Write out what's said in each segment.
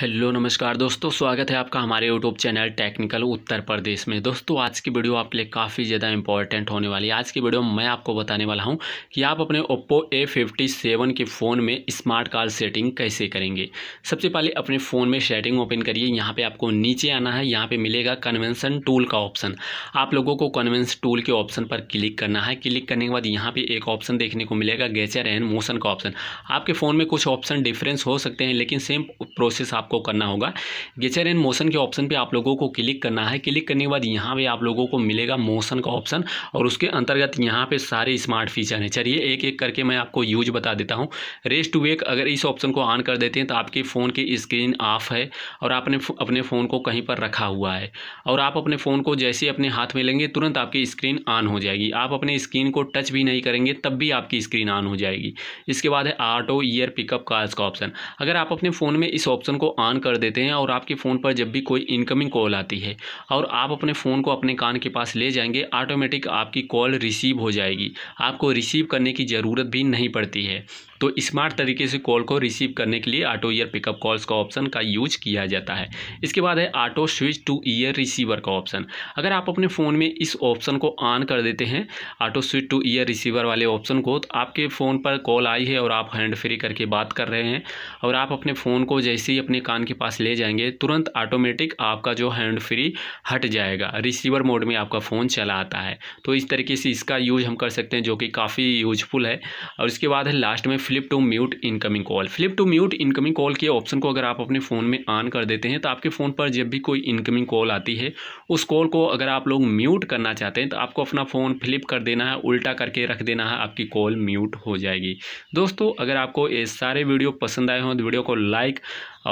hello नमस्कार दोस्तों स्वागत है आपका हमारे YouTube channel technical Uttar Pradesh में दोस्तों आज की वीडियो आपके लिए काफ़ी ज़्यादा इंपॉर्टेंट होने वाली है आज की वीडियो में मैं आपको बताने वाला हूं कि आप अपने ओप्पो ए फिफ्टी सेवन के फ़ोन में स्मार्ट कॉल सेटिंग कैसे करेंगे सबसे पहले अपने फ़ोन में सेटिंग ओपन करिए यहाँ पर आपको नीचे आना है यहाँ पर मिलेगा कन्वेंसन टूल का ऑप्शन आप लोगों को कन्वेंस टूल के ऑप्शन पर क्लिक करना है क्लिक करने के बाद यहाँ पर एक ऑप्शन देखने को मिलेगा गेचर एंड मोशन का ऑप्शन आपके फ़ोन में कुछ ऑप्शन डिफरेंस हो सकते हैं लेकिन सेम प्रोसेस आप आपको करना होगा गेचर एंड मोशन के ऑप्शन पर आप लोगों को क्लिक करना है क्लिक करने के बाद यहाँ पर आप लोगों को मिलेगा मोशन का ऑप्शन और उसके अंतर्गत यहाँ पर सारे स्मार्ट फीचर हैं चलिए एक एक करके मैं आपको यूज बता देता हूँ रेस टू वेक अगर इस ऑप्शन को ऑन कर देते हैं तो आपके फ़ोन की स्क्रीन ऑफ है और आपने अपने फ़ोन को कहीं पर रखा हुआ है और आप अपने फ़ोन को जैसे अपने हाथ में लेंगे तुरंत आपकी स्क्रीन ऑन हो जाएगी आप अपने स्क्रीन को टच भी नहीं करेंगे तब भी आपकी स्क्रीन ऑन हो जाएगी इसके बाद है ऑटो ईयर पिकअप कार्स का ऑप्शन अगर आप अपने फ़ोन में इस ऑप्शन को ऑन कर देते हैं और आपके फ़ोन पर जब भी कोई इनकमिंग कॉल आती है और आप अपने फ़ोन को अपने कान के पास ले जाएंगे ऑटोमेटिक आपकी कॉल रिसीव हो जाएगी आपको रिसीव करने की ज़रूरत भी नहीं पड़ती है तो स्मार्ट तरीके से कॉल को रिसीव करने के लिए ऑटो ईयर पिकअप कॉल्स का ऑप्शन का यूज किया जाता है इसके बाद है auto switch to ear receiver का ऑप्शन अगर आप अपने फ़ोन में इस ऑप्शन को ऑन कर देते हैं auto switch to ear receiver वाले ऑप्शन को तो आपके फ़ोन पर कॉल आई है और आप हैंड फ्री करके बात कर रहे हैं और आप अपने फ़ोन को जैसे ही अपने कान के पास ले जाएंगे तुरंत ऑटोमेटिक आपका जो हैंड फ्री हट जाएगा रिसीवर मोड में आपका फ़ोन चला आता है तो इस तरीके से इसका यूज हम कर सकते हैं जो कि काफ़ी यूजफुल है और इसके बाद है लास्ट में flip to mute incoming call flip to mute incoming call के ऑप्शन को अगर आप अपने फ़ोन में ऑन कर देते हैं तो आपके फ़ोन पर जब भी कोई इनकमिंग कॉल आती है उस कॉल को अगर आप लोग म्यूट करना चाहते हैं तो आपको अपना फ़ोन फ्लिप कर देना है उल्टा करके रख देना है आपकी कॉल म्यूट हो जाएगी दोस्तों अगर आपको ये सारे वीडियो पसंद आए हों तो वीडियो को लाइक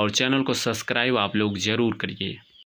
और चैनल को सब्सक्राइब आप लोग ज़रूर करिए